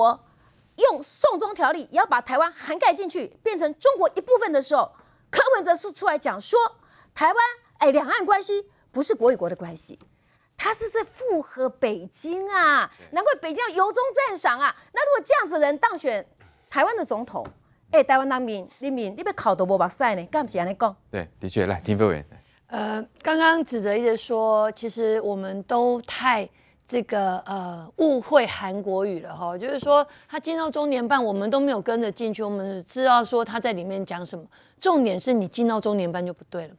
我用《宋中条例》也要把台湾涵盖进去，变成中国一部分的时候，柯文哲是出来讲说，台湾哎，两岸关系不是国与国的关系，他是在附和北京啊，难怪北京要由衷赞赏啊。那如果这样子人当选台湾的总统，哎，台湾人民人民，你不要哭得无目屎呢，干不起你讲？对，的确，来，丁委员，呃，刚刚指责一直说，其实我们都太。这个呃，误会韩国语了哈，就是说他进到中年办，我们都没有跟着进去。我们知道说他在里面讲什么，重点是你进到中年班就不对了嘛。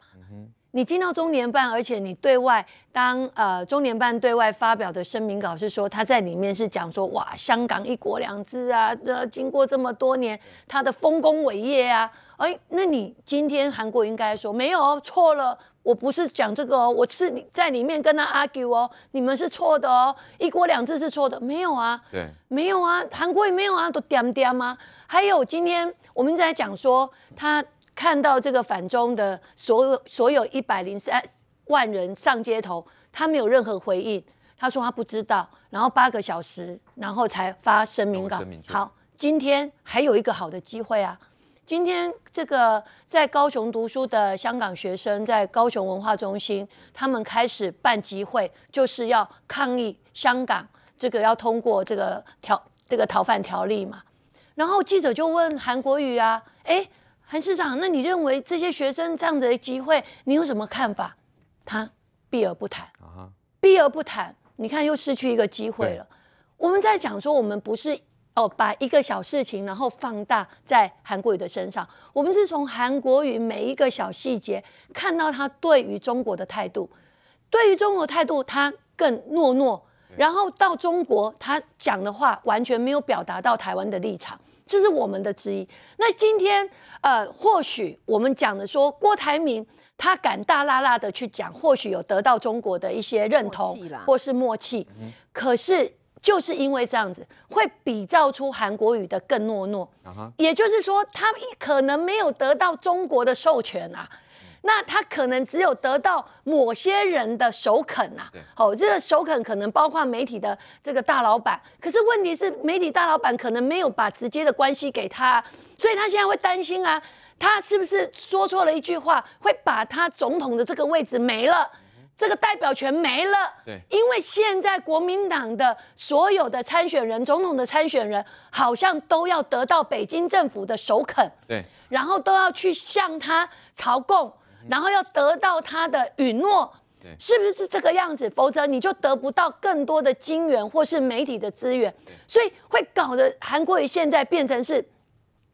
你进到中年办，而且你对外当呃中年办对外发表的声明稿是说他在里面是讲说哇，香港一国两制啊，这经过这么多年他的丰功伟业啊，哎，那你今天韩国应该说没有错了。我不是讲这个哦，我是在里面跟他 argue 哦，你们是错的哦，一国两制是错的，没有啊，对，没有啊，韩国也没有啊，都点点吗？还有今天我们在讲说，他看到这个反中的所有所有一百零三万人上街头，他没有任何回应，他说他不知道，然后八个小时，然后才发声明稿。好，今天还有一个好的机会啊。今天这个在高雄读书的香港学生，在高雄文化中心，他们开始办集会，就是要抗议香港这个要通过这个条这个逃犯条例嘛。然后记者就问韩国瑜啊，哎，韩市长，那你认为这些学生这样子的集会，你有什么看法？他避而不谈，避而不谈。你看又失去一个机会了。我们在讲说，我们不是。哦，把一个小事情然后放大在韩国瑜的身上，我们是从韩国瑜每一个小细节看到他对于中国的态度，对于中国的态度他更懦弱，然后到中国他讲的话完全没有表达到台湾的立场，这是我们的之一。那今天呃，或许我们讲的说郭台铭他敢大辣辣的去讲，或许有得到中国的一些认同或是默契，可是。就是因为这样子，会比照出韩国语的更懦弱。也就是说，他可能没有得到中国的授权啊，那他可能只有得到某些人的首肯啊。好，这个首肯可能包括媒体的这个大老板。可是问题是，媒体大老板可能没有把直接的关系给他，所以他现在会担心啊，他是不是说错了一句话，会把他总统的这个位置没了。这个代表权没了，对，因为现在国民党的所有的参选人，总统的参选人，好像都要得到北京政府的首肯，对，然后都要去向他朝贡，然后要得到他的允诺，对，是不是这个样子？否则你就得不到更多的金援或是媒体的资源，所以会搞得韩国瑜现在变成是。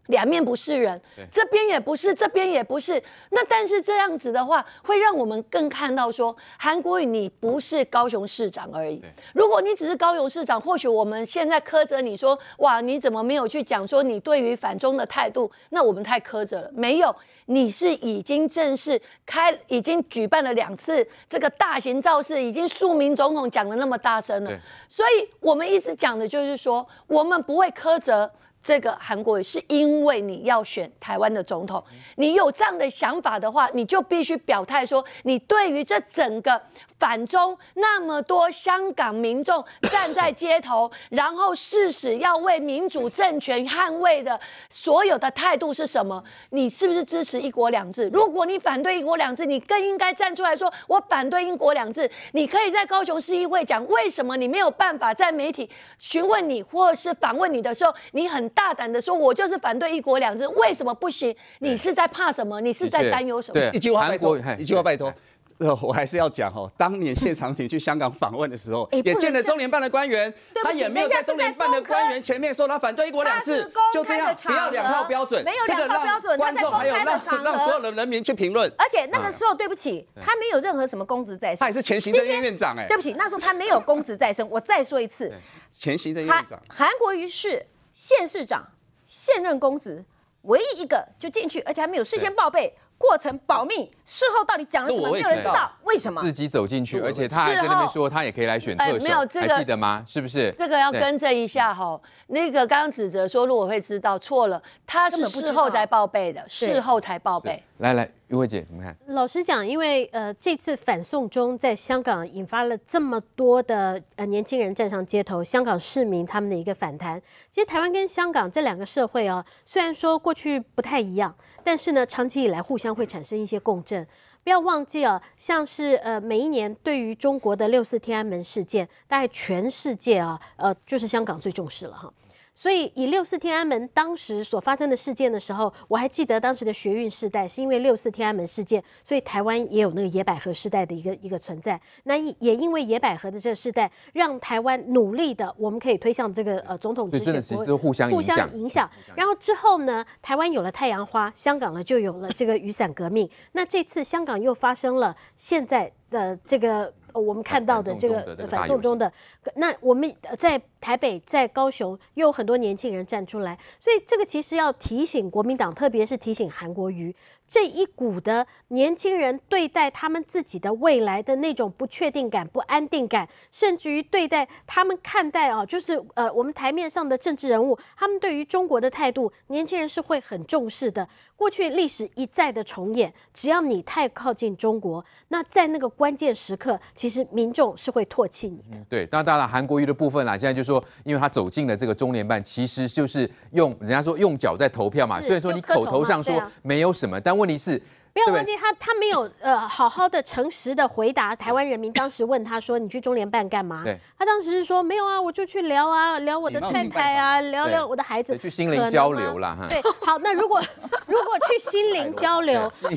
两面不是人，这边也不是，这边也不是。那但是这样子的话，会让我们更看到说，韩国瑜你不是高雄市长而已。如果你只是高雄市长，或许我们现在苛责你说，哇，你怎么没有去讲说你对于反中的态度？那我们太苛责了。没有，你是已经正式开，已经举办了两次这个大型造势，已经数名总统讲的那么大声了。所以我们一直讲的就是说，我们不会苛责。这个韩国也是因为你要选台湾的总统，你有这样的想法的话，你就必须表态说，你对于这整个。反中那么多香港民众站在街头，然后誓死要为民主政权捍卫的所有的态度是什么？你是不是支持一国两制？如果你反对一国两制，你更应该站出来说我反对一国两制。你可以在高雄市议会讲为什么你没有办法在媒体询问你或是访问你的时候，你很大胆的说我就是反对一国两制，为什么不行？你是在怕什么？你是在担忧什么？一句话，拜托。一句话，拜托。呃，我还是要讲哦，当年谢长廷去香港访问的时候，也见了中联办的官员，他也没有在中联办的官员前面说他反对一国两制，就公开的场合，不要两套标准，没有两套标准，观众还有让让所有的人民去评论。而且那个时候，对不起，他没有任何什么公职在身。他也是前行政院院长哎，对不起，那时候他没有公职在身。我再说一次，前行政院长。韩国瑜是现市长，现任公职，唯一一个就进去，而且还没有事先报备。过程保密，事后到底讲了什么，没有人知道。为什么自己走进去，而且他还跟你边说他也可以来选特这还记得吗？是不是？这个要更正一下哈。那个刚刚指责说如果会知道错了，他是事后才报备的，事后才报备。来来。余惠姐怎么看？老实讲，因为呃，这次反送中在香港引发了这么多的呃年轻人站上街头，香港市民他们的一个反弹。其实台湾跟香港这两个社会啊，虽然说过去不太一样，但是呢，长期以来互相会产生一些共振。不要忘记啊，像是呃每一年对于中国的六四天安门事件，大概全世界啊，呃就是香港最重视了哈。所以，以六四天安门当时所发生的事件的时候，我还记得当时的学运世代，是因为六四天安门事件，所以台湾也有那个野百合世代的一个一个存在。那也因为野百合的这个世代，让台湾努力的，我们可以推向这个呃总统。所以真的是互相互相影响。然后之后呢，台湾有了太阳花，香港呢就有了这个雨伞革命。那这次香港又发生了现在。的这个我们看到的这个反送中的，那我们在台北、在高雄，又有很多年轻人站出来，所以这个其实要提醒国民党，特别是提醒韩国瑜。这一股的年轻人对待他们自己的未来的那种不确定感、不安定感，甚至于对待他们看待啊，就是呃，我们台面上的政治人物，他们对于中国的态度，年轻人是会很重视的。过去历史一再的重演，只要你太靠近中国，那在那个关键时刻，其实民众是会唾弃你的。对，那当然，韩国瑜的部分啦，现在就说，因为他走进了这个中联办，其实就是用人家说用脚在投票嘛。虽然说你口头上说没有什么，但问题是，没有忘记他，他没有呃，好好的、诚实的回答台湾人民当时问他说：“你去中联办干嘛？”他当时是说：“没有啊，我就去聊啊，聊我的太太啊，聊聊我的孩子。”去心灵交流啦，哈。对，好，那如果 如果去心灵交流，那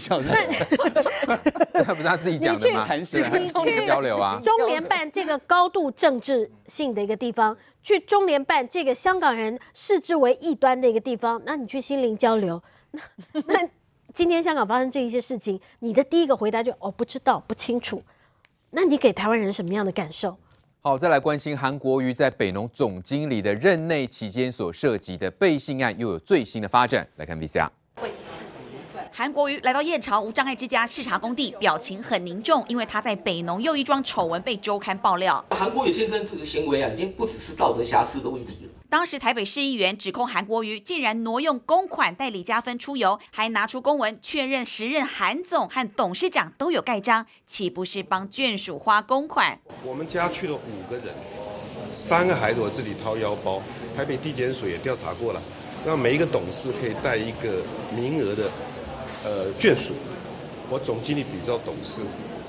不是他自己讲的吗？你去，你去交流啊。中联办这个高度政治性的一个地方，去中联办这个香港人视之为异端的一个地方，那你去心灵交流，那那。今天香港发生这一些事情，你的第一个回答就哦不知道不清楚，那你给台湾人什么样的感受？好，再来关心韩国瑜在北农总经理的任内期间所涉及的背信案又有最新的发展，来看 VCR。韩国瑜来到燕巢无障碍之家视察工地，表情很凝重，因为他在北农又一桩丑闻被周刊爆料。韩国瑜先生个行为啊，已经不只是道德瑕疵的问题了。当时台北市议员指控韩国瑜竟然挪用公款代理加分出游，还拿出公文确认时任韩总和董事长都有盖章，岂不是帮眷属花公款？我们家去了五个人，三个孩子我自己掏腰包。台北地检署也调查过了，让每一个董事可以带一个名额的呃眷属。我总经理比较董事，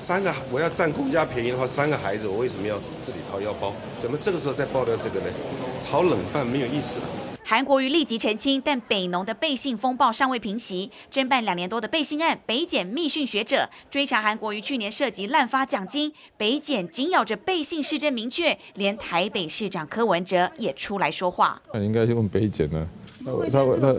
三个我要占公家便宜的话，三个孩子我为什么要自己掏腰包？怎么这个时候再爆料这个呢？炒冷饭没有意思了。韩国瑜立即澄清，但北农的背信风暴尚未平息。侦办两年多的背信案，北检密讯学者追查韩国瑜去年涉及滥发奖金，北检紧咬着背信市政明确，连台北市长柯文哲也出来说话。应该去问北检呢，那他他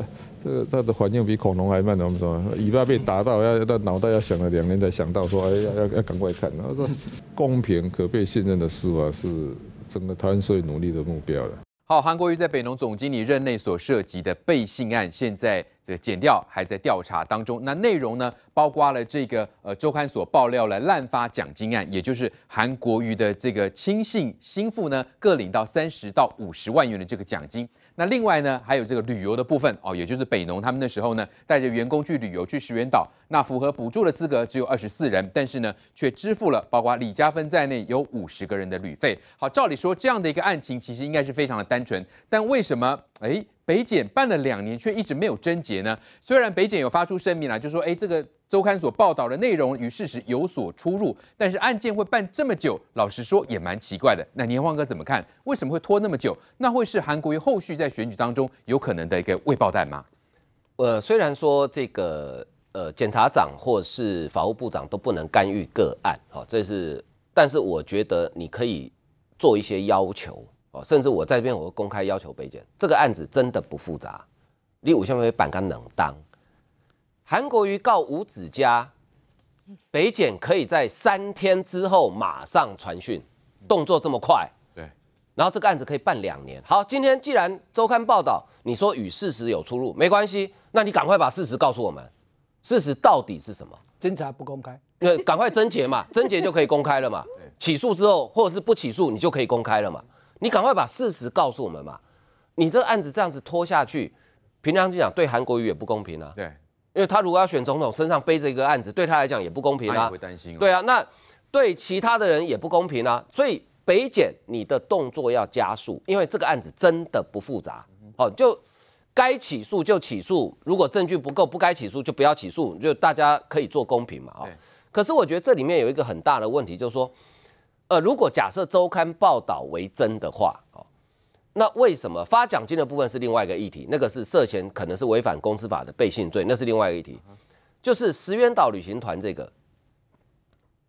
他的环境比恐龙还慢，怎么怎么尾巴被打到，要他脑袋要想了两年才想到说，哎要要赶快看。他说公平可被信任的司法是整个贪税努力的目标了。好，韩国瑜在北农总经理任内所涉及的背信案，现在。这个减掉还在调查当中。那内容呢，包括了这个呃周刊所爆料的滥发奖金案，也就是韩国瑜的这个亲信心腹呢，各领到三十到五十万元的这个奖金。那另外呢，还有这个旅游的部分哦，也就是北农他们那时候呢，带着员工去旅游去石原岛，那符合补助的资格只有二十四人，但是呢，却支付了包括李家芬在内有五十个人的旅费。好，照理说这样的一个案情其实应该是非常的单纯，但为什么哎？北检办了两年，却一直没有侦结呢。虽然北检有发出声明啦，就说哎，这个周刊所报道的内容与事实有所出入，但是案件会办这么久，老实说也蛮奇怪的。那年荒哥怎么看？为什么会拖那么久？那会是韩国于后续在选举当中有可能的一个未爆弹吗？呃，虽然说这个呃，检察长或是法务部长都不能干预个案，好，这是，但是我觉得你可以做一些要求。哦，甚至我在这边我会公开要求北检，这个案子真的不复杂，你五千认为板纲能当。韩国瑜告吴子家，北检可以在三天之后马上传讯，动作这么快。对，然后这个案子可以办两年。好，今天既然周刊报道，你说与事实有出入没关系，那你赶快把事实告诉我们，事实到底是什么？侦查不公开，那赶快侦结嘛，侦结就可以公开了嘛。起诉之后或者是不起诉，你就可以公开了嘛。你赶快把事实告诉我们嘛！你这个案子这样子拖下去，平常就讲对韩国瑜也不公平啊。对，因为他如果要选总统，身上背着一个案子，对他来讲也不公平啊。会担心。对啊，那对其他的人也不公平啊。所以北检，你的动作要加速，因为这个案子真的不复杂。哦，就该起诉就起诉，如果证据不够，不该起诉就不要起诉，就大家可以做公平嘛。哦。可是我觉得这里面有一个很大的问题，就是说。呃，如果假设周刊报道为真的话，哦，那为什么发奖金的部分是另外一个议题？那个是涉嫌可能是违反公司法的背信罪，那是另外一个议题。就是石原岛旅行团这个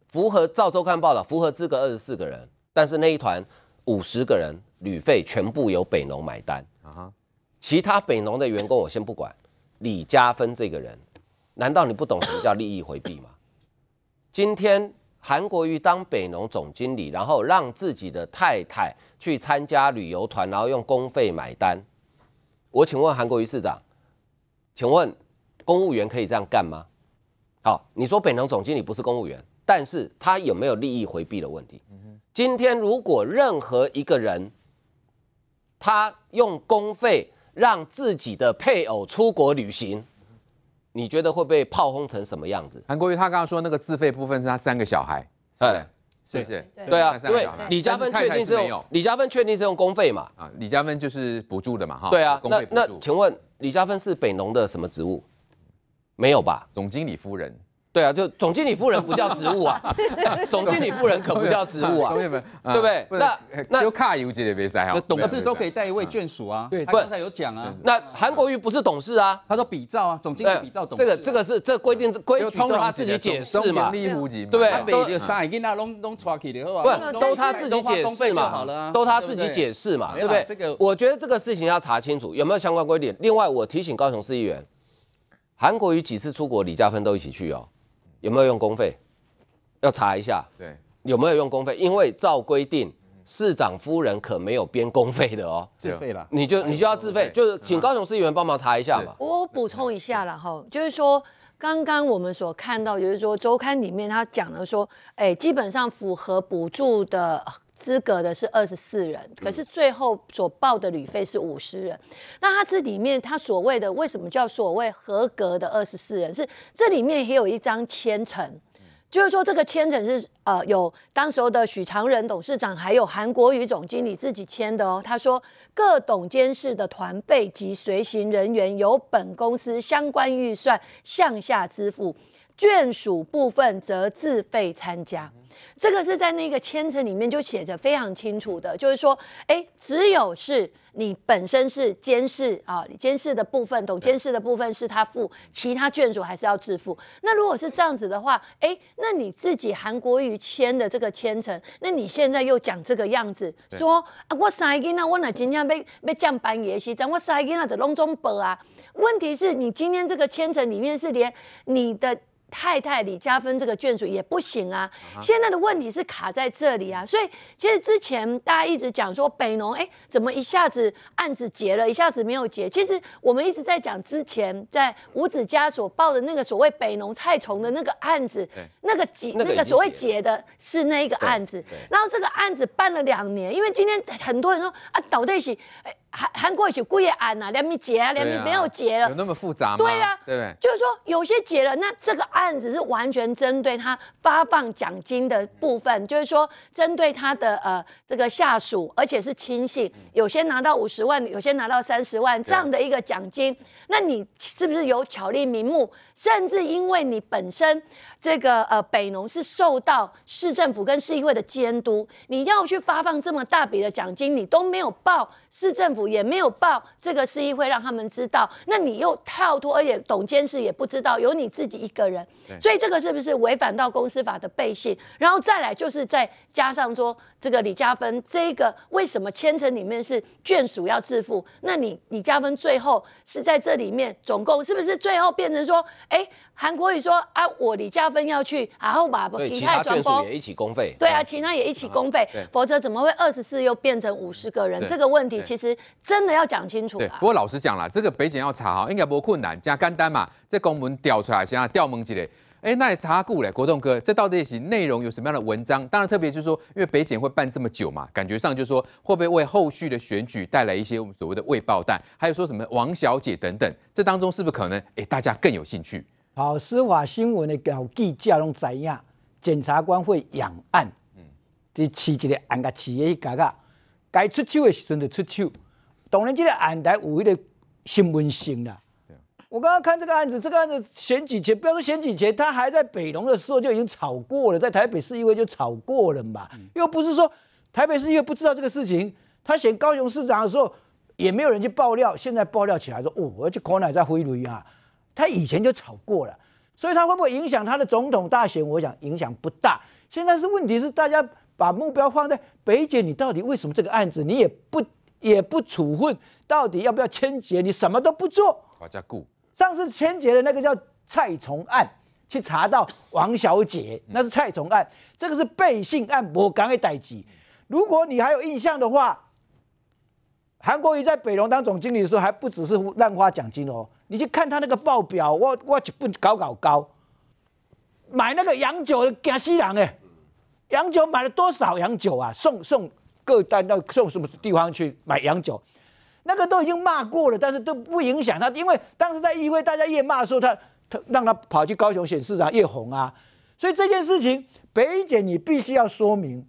符合照周刊报道符合资格二十四个人，但是那一团五十个人旅费全部由北农买单啊，其他北农的员工我先不管，李嘉芬这个人，难道你不懂什么叫利益回避吗？今天。韩国瑜当北农总经理，然后让自己的太太去参加旅游团，然后用公费买单。我请问韩国瑜市长，请问公务员可以这样干吗？好，你说北农总经理不是公务员，但是他有没有利益回避的问题？今天如果任何一个人，他用公费让自己的配偶出国旅行，你觉得会被炮轰成什么样子？韩国瑜他刚刚说那个自费部分是他三个小孩，是是不是？对啊，因为李嘉芬确定是用李嘉芬确定是用公费嘛，啊，李嘉芬就是补助的嘛，哈，对啊。那那请问李嘉芬是北农的什么职务？没有吧，总经理夫人。对啊，就总经理夫人不叫职务啊，总经理夫人可不叫职务啊，对不对？那那就董事都可以带一位眷属啊，他刚才有讲啊。那韩国瑜不是董事啊，他说比照啊，总经理比照董事。这个这个是这规定规矩，他自己解释嘛，对不对？不都他自己解释嘛，好了，都他自己解释嘛，对不对？这个我觉得这个事情要查清楚，有没有相关规定？另外，我提醒高雄市议员，韩国瑜几次出国，李嘉芬都一起去哦。有没有用公费？要查一下。对，有没有用公费？因为照规定，市长夫人可没有编公费的哦，自费啦。你就你就要自费，就是请高雄市议员帮忙查一下嘛。我补充一下了哈，就是说刚刚我们所看到，就是说周刊里面他讲了说，哎，基本上符合补助的。资格的是二十四人，可是最后所报的旅费是五十人。那他这里面，他所谓的为什么叫所谓合格的二十四人，是这里面也有一张签呈，就是说这个签呈是呃有当时候的许长仁董事长，还有韩国瑜总经理自己签的哦。他说各董监事的团备及随行人员由本公司相关预算向下支付。眷属部分则自费参加，这个是在那个签程里面就写着非常清楚的，就是说，哎，只有是你本身是监事啊，你监事的部分，懂监事的部分是他付，其他眷属还是要自付。那如果是这样子的话，哎，那你自己韩国语签的这个签程，那你现在又讲这个样子，说啊，我塞给那我那今天被被降班也西，怎我塞给那的隆中百啊？问题是你今天这个签程里面是连你的。太太，李嘉芬这个眷属也不行啊。现在的问题是卡在这里啊，所以其实之前大家一直讲说北农，哎，怎么一下子案子结了，一下子没有结？其实我们一直在讲之前在五子家所报的那个所谓北农菜崇的那个案子，那个结那个所谓结的是那一个案子，然后这个案子办了两年，因为今天很多人说啊倒在一起，哎。韩韩国一起故意按呐，两米结啊，两米没有结了，有那么复杂吗？对啊，对对？就是说有些结了，那这个案子是完全针对他发放奖金的部分，就是说针对他的呃这个下属，而且是亲信，有些拿到五十万，有些拿到三十万这样的一个奖金，那你是不是有巧立名目？甚至因为你本身。这个呃，北农是受到市政府跟市议会的监督，你要去发放这么大笔的奖金，你都没有报，市政府也没有报，这个市议会让他们知道，那你又跳脱，而且董监事也不知道，有你自己一个人，所以这个是不是违反到公司法的背信？然后再来就是再加上说，这个李嘉芬这个为什么千层里面是眷属要致富？那你李嘉芬最后是在这里面，总共是不是最后变成说，哎？韩国瑜说：“啊，我李嘉芬要去，然后把其他眷属也一起公费。对啊，其他也一起公费，否则怎么会二十四又变成五十个人？这个问题其实真的要讲清楚。对，不过老实讲啦，这个北检要查哈，应该不困难。加干单嘛，这公文调出来，先啊调蒙起来。哎，那你查过咧，国栋哥，这到底是内容有什么样的文章？当然，特别就是说，因为北检会办这么久嘛，感觉上就是说会不会为后续的选举带来一些我们所谓的未爆弹？还有说什么王小姐等等，这当中是不是可能哎大家更有兴趣？”好，司法新闻的搞记者拢怎样？检察官会养案，嗯，伫起激的案个企业一加加，该出手的时阵就出手。当然，这个案台有的新闻性啦。我刚刚看这个案子，这个案子选举前，不要说选举前，他还在北龙的时候就已经炒过了，在台北市议会就炒过了嘛。又不是说台北市议会不知道这个事情，他选高雄市长的时候也没有人去爆料，现在爆料起来说，哦，要去狗奶在飞雷啊！他以前就炒过了，所以他会不会影响他的总统大选？我想影响不大。现在是问题是大家把目标放在北姐，你到底为什么这个案子你也不也不处分？到底要不要签结？你什么都不做。顾上次签结的那个叫蔡崇案，去查到王小姐，那是蔡崇案，这个是背信案，我赶快逮起。如果你还有印象的话，韩国瑜在北荣当总经理的时候，还不只是乱花奖金哦。你去看他那个报表，我我一本搞搞高，买那个洋酒惊死人哎！洋酒买了多少洋酒啊？送送各单到送什么地方去买洋酒？那个都已经骂过了，但是都不影响他，因为当时在议会大家越骂候，他他让他跑去高雄选市长越红啊，所以这件事情北检你必须要说明。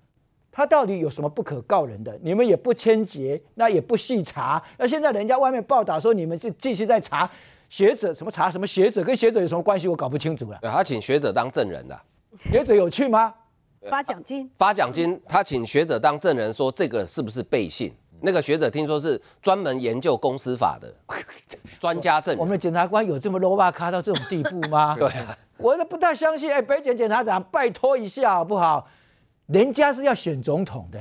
他到底有什么不可告人的？你们也不牵结，那也不细查。那现在人家外面报道说，你们是继续在查学者什么查什么学者跟学者有什么关系？我搞不清楚了。他请学者当证人的，学者有趣吗？发奖金？发奖金？他请学者当证人，说这个是不是背信？那个学者听说是专门研究公司法的 专家证。我们的检察官有这么 low 卡到这种地步吗？对，我都不太相信。哎，北检检察长，拜托一下好不好？人家是要选总统的，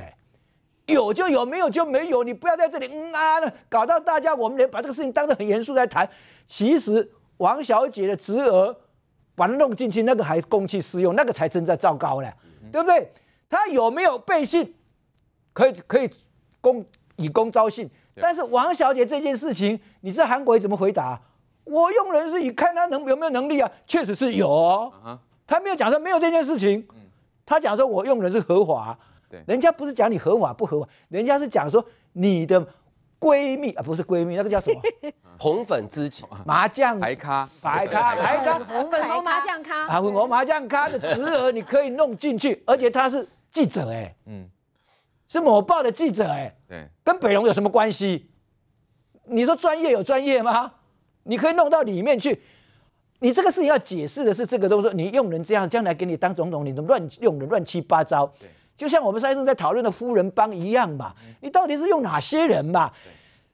有就有，没有就没有，你不要在这里嗯啊的搞到大家我们连把这个事情当得很严肃在谈。其实王小姐的侄儿把他弄进去，那个还公器私用，那个才正在糟糕了，对不对？他有没有背信，可以可以公以公招信，但是王小姐这件事情，你是韩国怎么回答？我用人是以看他能有没有能力啊，确实是有哦，他没有讲说没有这件事情。他讲说，我用的是合法，对，人家不是讲你合法不合法，人家是讲说你的闺蜜啊，不是闺蜜，那个叫什么？红粉知己、麻将、牌咖、白咖、白咖、红粉红麻将咖、红粉红麻将咖的侄儿，你可以弄进去，而且他是记者，哎，嗯，是某报的记者，哎，对，跟北龙有什么关系？你说专业有专业吗？你可以弄到里面去。你这个事情要解释的是这个东西，你用人这样，将来给你当总统，你怎么乱用人，乱七八糟。就像我们上次在讨论的“夫人帮”一样嘛，你到底是用哪些人嘛？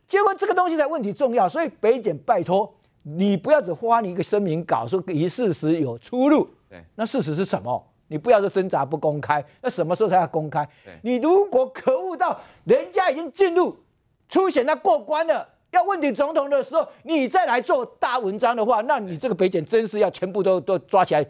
结果这个东西才问题重要。所以北检拜托你，不要只发你一个声明稿，说与事实有出入。对，那事实是什么？你不要说挣扎不公开，那什么时候才要公开？你如果可恶到人家已经进入初选，那过关了。要问鼎总统的时候，你再来做大文章的话，那你这个北检真是要全部都都抓起来，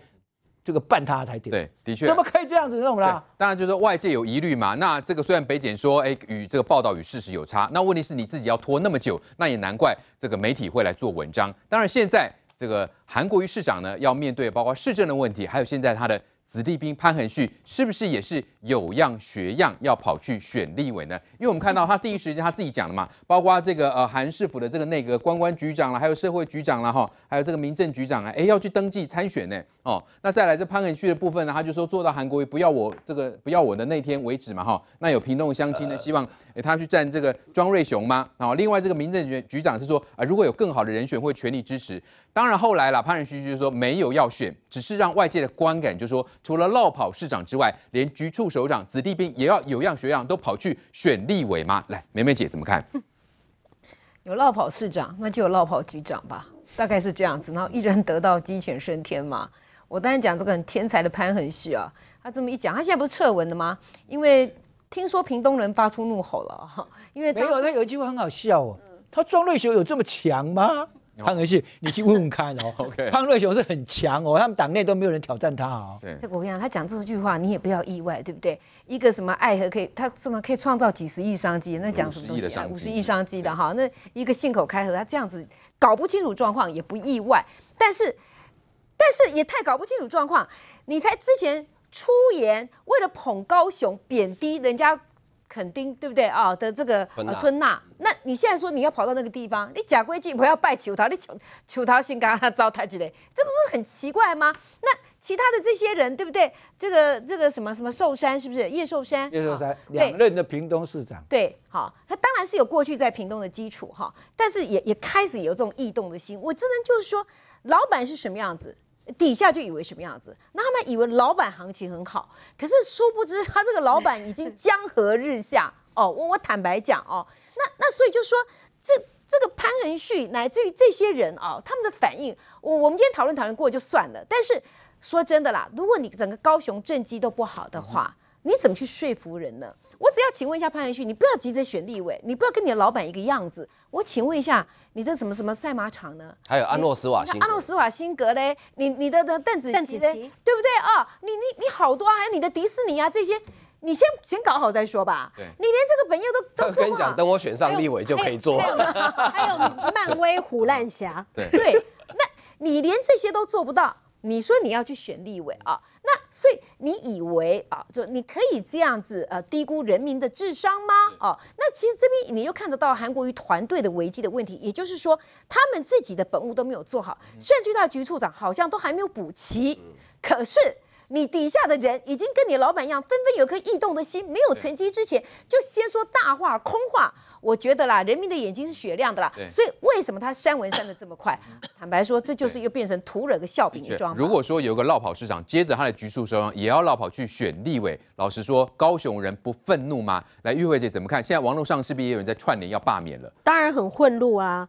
这个办他才对。对，的确，怎么可以这样子弄啦？当然就是外界有疑虑嘛。那这个虽然北检说，哎，与这个报道与事实有差，那问题是你自己要拖那么久，那也难怪这个媒体会来做文章。当然现在这个韩国瑜市长呢，要面对包括市政的问题，还有现在他的。子弟兵潘恒旭是不是也是有样学样要跑去选立委呢？因为我们看到他第一时间他自己讲了嘛，包括这个呃韩市府的这个内阁关关局长了，还有社会局长了哈，还有这个民政局长啊，哎要去登记参选呢。哦，那再来这潘仁旭的部分呢？他就说做到韩国瑜不要我这个不要我的那天为止嘛，哈。那有平洞相亲的希望，他去站这个庄瑞雄吗？后另外这个民政局局长是说啊，如果有更好的人选会全力支持。当然后来了潘仁旭就说没有要选，只是让外界的观感就说除了落跑市长之外，连局处首长子弟兵也要有样学样都跑去选立委吗？来，梅梅姐怎么看？有落跑市长，那就有落跑局长吧，大概是这样子。然后一人得道鸡犬升天嘛。我当然讲这个很天才的潘恒旭啊，他这么一讲，他现在不是撤文的吗？因为听说屏东人发出怒吼了。因为没有，他有一句话很好笑哦。他庄瑞雄有这么强吗？潘恒旭，你去问问看哦。潘瑞雄是很强哦，他们党内都没有人挑战他啊。对，我跟你讲，他讲这句话你也不要意外，对不对？一个什么爱和可以，他怎么可以创造几十亿商机，那讲什么东西啊？五十亿商机的哈，那一个信口开河，他这样子搞不清楚状况也不意外，但是。但是也太搞不清楚状况，你才之前出言为了捧高雄贬低人家垦丁，对不对啊？的这个春娜，那你现在说你要跑到那个地方，你假规矩不要拜求桃，你求他先心他遭太气嘞，这不是很奇怪吗？那其他的这些人，对不对？这个这个什么什么寿山，是不是叶寿山？叶寿山两任的屏东市长，对，好，他当然是有过去在屏东的基础哈，但是也也开始有这种异动的心，我真的就是说，老板是什么样子？底下就以为什么样子？那他们以为老板行情很好，可是殊不知他这个老板已经江河日下 哦。我我坦白讲哦，那那所以就说这这个潘恒旭乃至于这些人哦，他们的反应，我我们今天讨论讨论过就算了。但是说真的啦，如果你整个高雄政绩都不好的话。你怎么去说服人呢？我只要请问一下潘文旭，你不要急着选立委，你不要跟你的老板一个样子。我请问一下，你的什么什么赛马场呢？还有安诺斯瓦辛，安诺斯瓦辛格嘞，你你的邓邓紫棋对不对啊？你你你好多啊，还有你的迪士尼啊这些，你先先搞好再说吧。你连这个本业都都我跟你讲，等我选上立委就可以做。还有漫威虎兰侠，对，那你连这些都做不到。你说你要去选立委啊？那所以你以为啊，就你可以这样子呃低估人民的智商吗？哦，那其实这边你又看得到韩国瑜团队的危机的问题，也就是说他们自己的本务都没有做好，甚至到局长好像都还没有补齐，可是。你底下的人已经跟你老板一样，纷纷有颗异动的心，没有成绩之前就先说大话空话。我觉得啦，人民的眼睛是雪亮的啦，所以为什么他删文删的这么快？坦白说，这就是又变成徒了个笑柄的状扮。如果说有个绕跑市长，接着他的局促声也要绕跑去选立委，老实说，高雄人不愤怒吗？来，玉慧姐怎么看？现在网络上是不是也有人在串联要罢免了？当然很愤怒啊，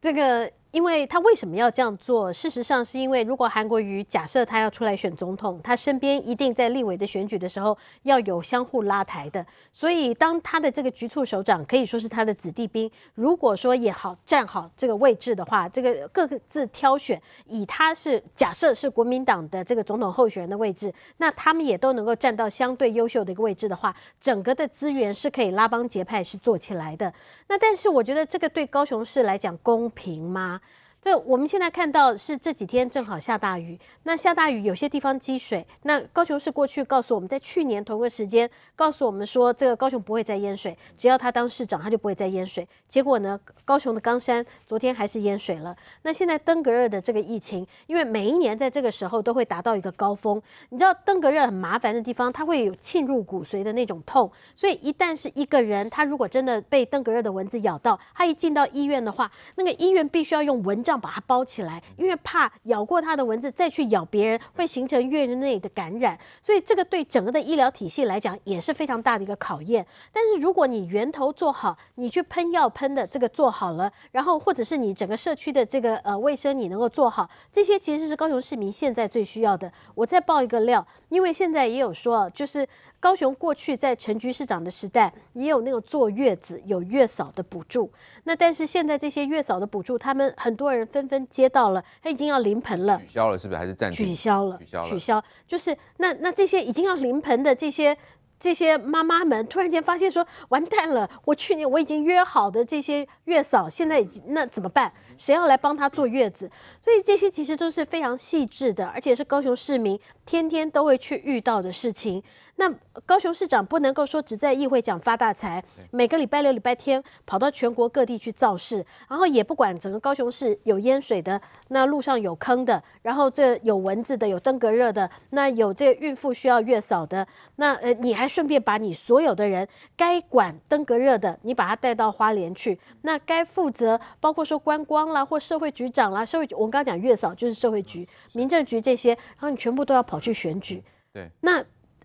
这个。因为他为什么要这样做？事实上是因为，如果韩国瑜假设他要出来选总统，他身边一定在立委的选举的时候要有相互拉抬的。所以，当他的这个局促首长可以说是他的子弟兵，如果说也好站好这个位置的话，这个各自挑选，以他是假设是国民党的这个总统候选人的位置，那他们也都能够站到相对优秀的一个位置的话，整个的资源是可以拉帮结派是做起来的。那但是我觉得这个对高雄市来讲公平吗？这我们现在看到是这几天正好下大雨，那下大雨有些地方积水。那高雄市过去告诉我们在去年同个时间告诉我们说，这个高雄不会再淹水，只要他当市长他就不会再淹水。结果呢，高雄的冈山昨天还是淹水了。那现在登革热的这个疫情，因为每一年在这个时候都会达到一个高峰。你知道登革热很麻烦的地方，它会有沁入骨髓的那种痛。所以一旦是一个人他如果真的被登革热的蚊子咬到，他一进到医院的话，那个医院必须要用蚊帐。这样把它包起来，因为怕咬过它的蚊子再去咬别人，会形成院内的感染，所以这个对整个的医疗体系来讲也是非常大的一个考验。但是如果你源头做好，你去喷药喷的这个做好了，然后或者是你整个社区的这个呃卫生你能够做好，这些其实是高雄市民现在最需要的。我再爆一个料，因为现在也有说就是。高雄过去在陈局市长的时代，也有那个坐月子有月嫂的补助。那但是现在这些月嫂的补助，他们很多人纷纷接到了，他已经要临盆了，取消了是不是？还是暂停？取消了，取消了，取消。就是那那这些已经要临盆的这些这些妈妈们，突然间发现说，完蛋了，我去年我已经约好的这些月嫂，现在已经那怎么办？谁要来帮他坐月子？所以这些其实都是非常细致的，而且是高雄市民天天都会去遇到的事情。那高雄市长不能够说只在议会讲发大财，每个礼拜六礼拜天跑到全国各地去造势，然后也不管整个高雄市有淹水的，那路上有坑的，然后这有蚊子的，有登革热的，那有这孕妇需要月嫂的，那呃你还顺便把你所有的人该管登革热的，你把他带到花莲去，那该负责包括说观光。啦或社会局长啦，社会局我刚刚讲月嫂就是社会局、民政局这些，然后你全部都要跑去选举。对，那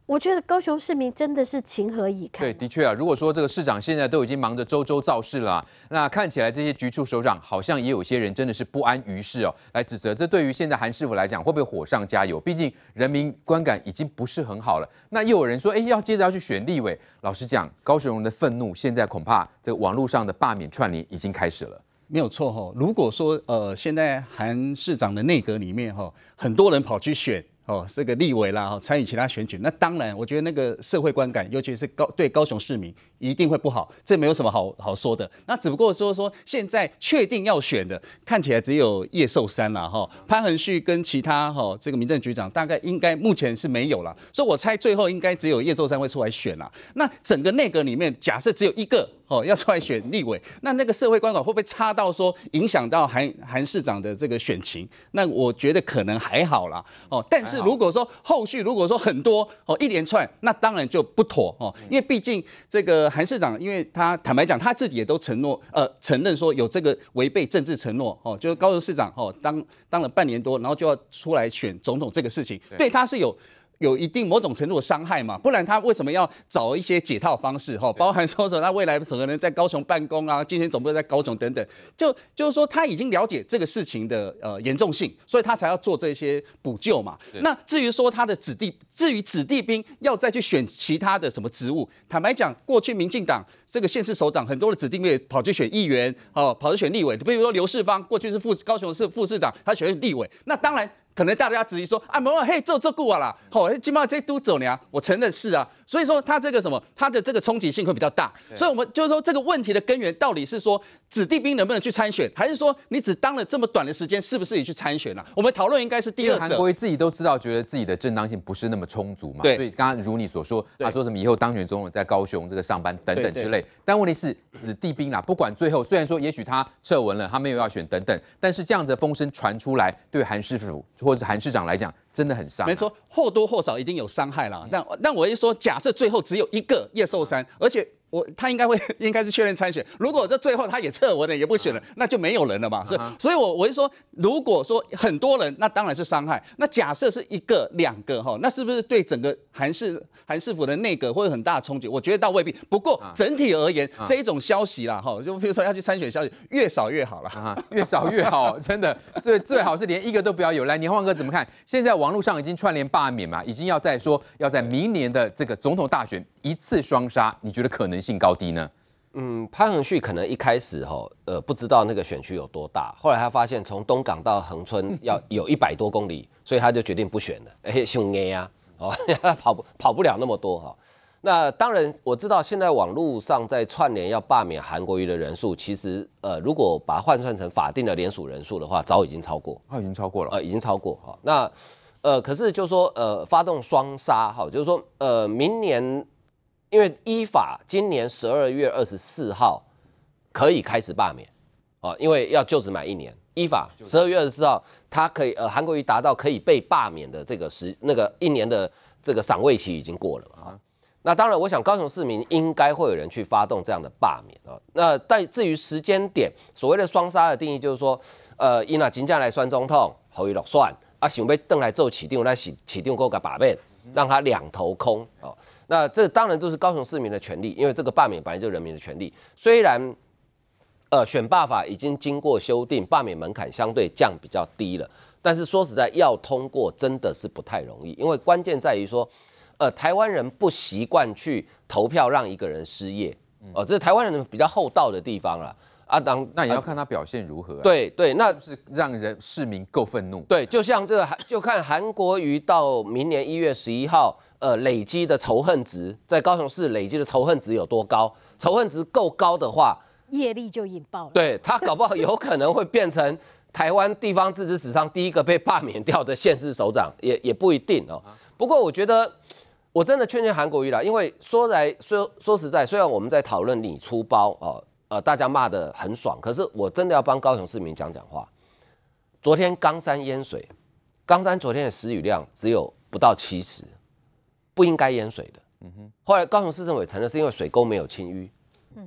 我觉得高雄市民真的是情何以堪。对，的确啊，如果说这个市长现在都已经忙着周周造势了，那看起来这些局处首长好像也有些人真的是不安于世哦，来指责。这对于现在韩师傅来讲，会不会火上加油？毕竟人民观感已经不是很好了。那又有人说，哎，要接着要去选立委。老实讲，高雄的愤怒现在恐怕这个网络上的罢免串联已经开始了。没有错哈，如果说呃，现在韩市长的内阁里面哈，很多人跑去选哦，这个立委啦哈，参与其他选举，那当然，我觉得那个社会观感，尤其是高对高雄市民一定会不好，这没有什么好好说的。那只不过说说现在确定要选的，看起来只有叶寿山啦哈，潘恒旭跟其他哈这个民政局长，大概应该目前是没有了，所以我猜最后应该只有叶寿山会出来选啦。那整个内阁里面，假设只有一个。哦，要出来选立委，那那个社会观感会不会差到说影响到韩韩市长的这个选情？那我觉得可能还好啦，哦，但是如果说后续如果说很多哦一连串，那当然就不妥哦，因为毕竟这个韩市长，因为他坦白讲他自己也都承诺呃承认说有这个违背政治承诺哦，就是高雄市长哦当当了半年多，然后就要出来选总统这个事情，对他是有。有一定某种程度的伤害嘛，不然他为什么要找一些解套方式？哈，包含说说他未来可能在高雄办公啊，今天总部在高雄等等，就就是说他已经了解这个事情的呃严重性，所以他才要做这些补救嘛。那至于说他的子弟，至于子弟兵要再去选其他的什么职务，坦白讲，过去民进党这个县市首长很多的子弟兵跑去选议员，哦，跑去选立委，比如说刘世芳过去是副高雄市副市长，他选立委，那当然。可能大家质疑说啊，某某嘿，做这够啊啦，好，起码这都走了。我承认是啊，所以说他这个什么，他的这个冲击性会比较大。所以我们就是说这个问题的根源到底是说子弟兵能不能去参选，还是说你只当了这么短的时间，是不是也去参选了？我们讨论应该是第二者。韩国自己都知道，觉得自己的正当性不是那么充足嘛。对。所以刚刚如你所说，他说什么以后当选总统在高雄这个上班等等之类。但问题是子弟兵啊，不管最后虽然说也许他撤文了，他没有要选等等，但是这样子风声传出来，对韩师傅。或者韩市长来讲，真的很伤。没错，或多或少已经有伤害了。那那我一说，假设最后只有一个叶寿山，而且。我 他应该会应该是确认参选，如果这最后他也撤文了，也不选了，那就没有人了嘛。所以，所以我我是说，如果说很多人，那当然是伤害。那假设是一个两个哈，那是不是对整个韩氏韩氏府的内阁会有很大的冲击？我觉得倒未必。不过整体而言，这一种消息啦哈，就比如说要去参选消息，越少越好了啊，越少越好，真的最最好是连一个都不要有。来，年换哥怎么看？现在网络上已经串联罢免嘛，已经要在说要在明年的这个总统大选。一次双杀，你觉得可能性高低呢？嗯，潘恒旭可能一开始哈，呃，不知道那个选区有多大，后来他发现从东港到恒春要有一百多公里，所以他就决定不选了，哎，胸闷呀，哦，跑不跑不了那么多哈。那当然，我知道现在网络上在串联要罢免韩国瑜的人数，其实呃，如果把它换算成法定的联署人数的话，早已经超过，他已经超过了，呃，已经超过哈。那呃，可是就说呃，发动双杀哈，就是说呃，明年。因为依法今年十二月二十四号可以开始罢免，啊，因为要就职满一年，依法十二月二十四号他可以，呃，韩国瑜达到可以被罢免的这个时那个一年的这个赏位期已经过了啊，那当然我想高雄市民应该会有人去发动这样的罢免啊，那但至于时间点，所谓的双杀的定义就是说，呃，伊啊，金价来算总统侯玉荣算啊，想被邓来做市那来市市过个把免，让他两头空啊。那这当然都是高雄市民的权利，因为这个罢免本来就人民的权利。虽然，呃，选罢法已经经过修订，罢免门槛相对降比较低了，但是说实在要通过真的是不太容易，因为关键在于说，呃，台湾人不习惯去投票让一个人失业，哦，这是台湾人比较厚道的地方了。啊，当，那也要看他表现如何。对对，那是让人市民够愤怒。对，就像这个，就看韩国瑜到明年一月十一号，呃，累积的仇恨值，在高雄市累积的仇恨值有多高。仇恨值够高的话，业力就引爆了。对他搞不好有可能会变成台湾地方自治史上第一个被罢免掉的县市首长，也也不一定哦。不过我觉得，我真的劝劝韩国瑜了，因为说来说说实在，虽然我们在讨论你出包哦。呃，大家骂的很爽，可是我真的要帮高雄市民讲讲话。昨天冈山淹水，冈山昨天的时雨量只有不到七十，不应该淹水的。嗯哼。后来高雄市政委承认是因为水沟没有清淤。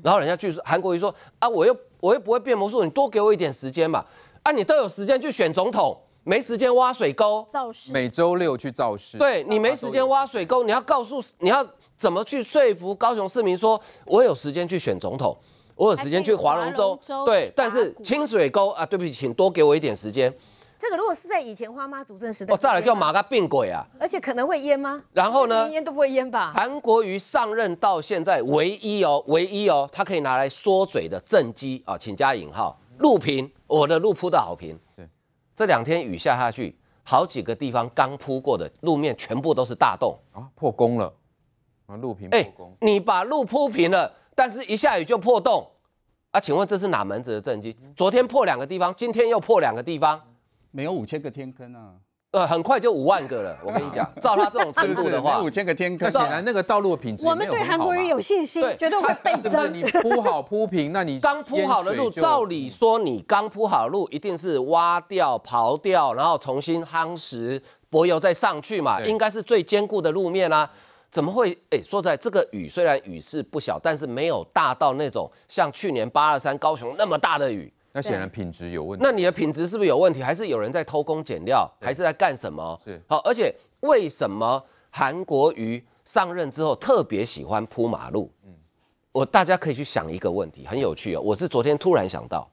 然后人家据说韩国瑜说啊，我又我又不会变魔术，你多给我一点时间嘛。啊，你都有时间去选总统，没时间挖水沟？造势。每周六去造势。对，你没时间挖水沟，你要告诉你要怎么去说服高雄市民说，我有时间去选总统。我有时间去划龙洲，对，但是清水沟啊，对不起，请多给我一点时间。这个如果是在以前花妈主政时代，再来叫马家病鬼啊，而且可能会淹吗？然后呢？淹都不会淹吧？韩国瑜上任到现在，唯一哦，唯一哦，他可以拿来缩嘴的政绩啊，请加引号，路平，我的路铺得好平。对，这两天雨下下去，好几个地方刚铺过的路面全部都是大洞啊，破工了啊，路平。哎，你把路铺平了。但是，一下雨就破洞啊！请问这是哪门子的震据？昨天破两个地方，今天又破两个地方，没有五千个天坑啊！呃，很快就五万个了。我跟你讲，照他这种程度的话，五千个天坑，那显然那个道路品质我们对韩国人有信心，觉得会倍增。对不你铺好铺平，那你刚铺好的路，照理说你刚铺好路，一定是挖掉、刨掉，然后重新夯实、柏油再上去嘛，应该是最坚固的路面啦。怎么会？哎，说在，这个雨虽然雨势不小，但是没有大到那种像去年八二三高雄那么大的雨。那显然品质有问题。那你的品质是不是有问题？还是有人在偷工减料？还是在干什么？是好。而且为什么韩国瑜上任之后特别喜欢铺马路？嗯，我大家可以去想一个问题，很有趣哦。我是昨天突然想到，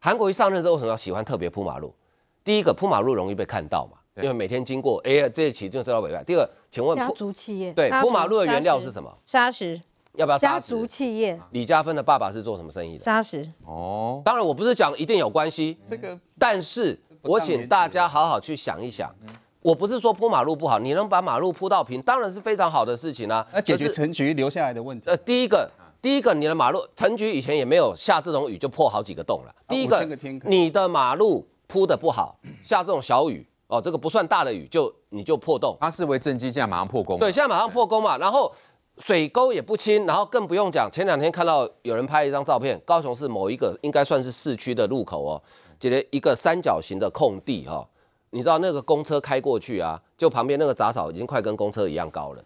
韩国瑜上任之后为什么要喜欢特别铺马路？第一个，铺马路容易被看到嘛，因为每天经过，哎，呀，这一期就知到北边。第二。请问家族企业对铺马路的原料是什么？砂石要不要？家族企业李嘉芬的爸爸是做什么生意的？砂石哦，当然我不是讲一定有关系，这个，但是我请大家好好去想一想，我不是说铺马路不好，你能把马路铺到平，当然是非常好的事情啊，那解决陈局留下来的问题。呃，第一个，第一个你的马路，陈局以前也没有下这种雨就破好几个洞了。第一个，你的马路铺的不好，下这种小雨。哦，这个不算大的雨，就你就破洞，它视为正击，现在马上破功。对，现在马上破功嘛，然后水沟也不清，然后更不用讲，前两天看到有人拍一张照片，高雄市某一个应该算是市区的路口哦，觉得一个三角形的空地哈，你知道那个公车开过去啊，就旁边那个杂草已经快跟公车一样高了。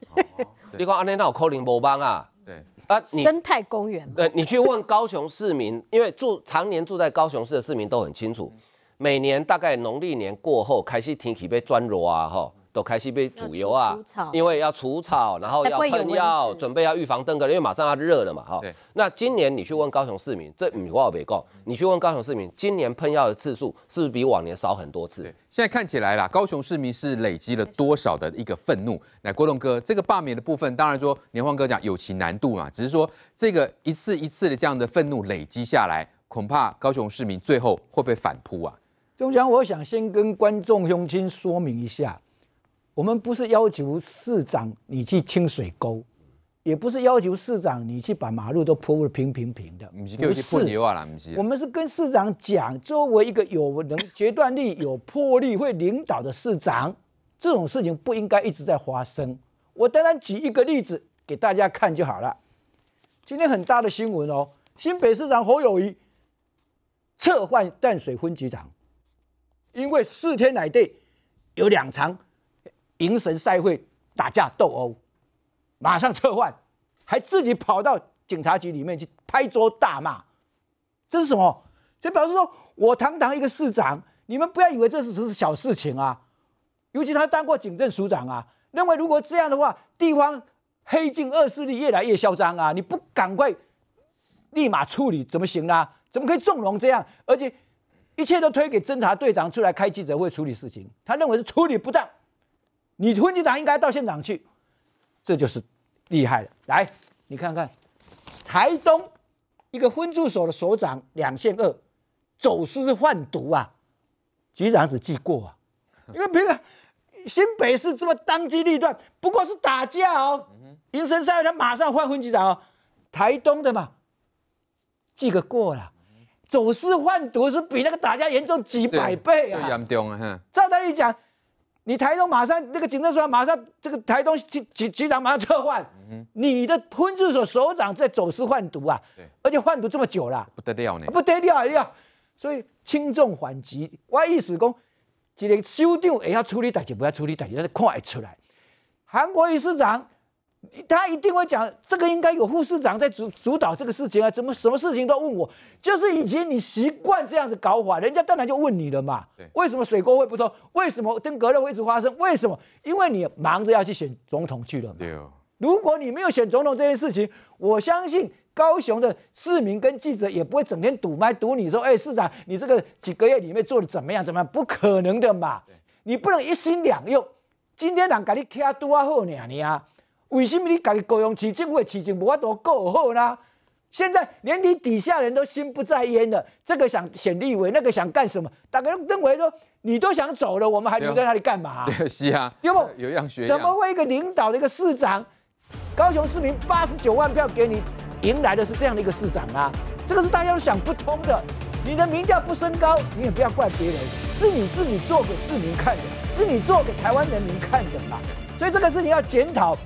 另 外，阿内纳扣林摩邦啊，对啊，你生态公园。对，你去问高雄市民，因为住常年住在高雄市的市民都很清楚。每年大概农历年过后，开始天气被转螺啊，哈，都开始被煮油啊，因为要除草，然后要喷药，准备要预防登革，因为马上要热了嘛，哈。那今年你去问高雄市民，这你话我别讲，你去问高雄市民，今年喷药的次数是不是比往年少很多次？现在看起来啦，高雄市民是累积了多少的一个愤怒？那郭栋哥，这个罢免的部分，当然说年荒哥讲有其难度嘛，只是说这个一次一次的这样的愤怒累积下来，恐怕高雄市民最后会被反扑啊。中央我想先跟观众、观众说明一下，我们不是要求市长你去清水沟，也不是要求市长你去把马路都铺的平平平的，不是。我们是跟市长讲，作为一个有能决断力、有魄力、会领导的市长，这种事情不应该一直在发生。我单然举一个例子给大家看就好了。今天很大的新闻哦，新北市长侯友谊撤换淡水分局长。因为四天来队有两场迎神赛会打架斗殴，马上撤换，还自己跑到警察局里面去拍桌大骂，这是什么？这表示说我堂堂一个市长，你们不要以为这是只是小事情啊！尤其他当过警政署长啊，认为如果这样的话，地方黑金恶势力越来越嚣张啊，你不赶快立马处理怎么行呢？怎么可以纵容这样？而且。一切都推给侦查队长出来开记者会处理事情，他认为是处理不当，你分局长应该到现场去，这就是厉害了。来，你看看，台东一个分驻所的所长两线二走私贩毒啊，局长只记过啊。因为别个新北市这么当机立断，不过是打架哦。云林县他马上换分局长哦，台东的嘛，记个过了。走私贩毒是比那个打架严重几百倍啊！最严重啊！哈！照他一讲，你台东马上那个警察署马上这个台东局局局长马上撤换，你的分治所首长在走私贩毒啊！而且贩毒这么久了，不得了呢！不得了啊！所以轻重缓急，我意思讲，一个首长也要处理大事，不要处理大事，看得出来。韩国瑜市长。他一定会讲，这个应该有护士长在主主导这个事情啊？怎么什么事情都问我？就是以前你习惯这样子搞法，人家当然就问你了嘛。为什么水沟会不通？为什么登革热会直发生？为什么？因为你忙着要去选总统去了嘛。如果你没有选总统这件事情，我相信高雄的市民跟记者也不会整天堵麦堵你，说：“哎，市长，你这个几个月里面做的怎么样？怎么样？”不可能的嘛。你不能一心两用。今天人给你吃多好呀，你啊。为什么你搞高雄市府的基金无法度过好呢？现在连你底下人都心不在焉的，这个想选立委，那个想干什么？大家认为说你都想走了，我们还留在那里干嘛？是啊，有样学怎么会一个领导的一个市长，高雄市民八十九万票给你，迎来的是这样的一个市长啊？这个是大家都想不通的。你的民调不升高，你也不要怪别人，是你自己做给市民看的，是你做给台湾人民看的嘛？所以这个事情要检讨。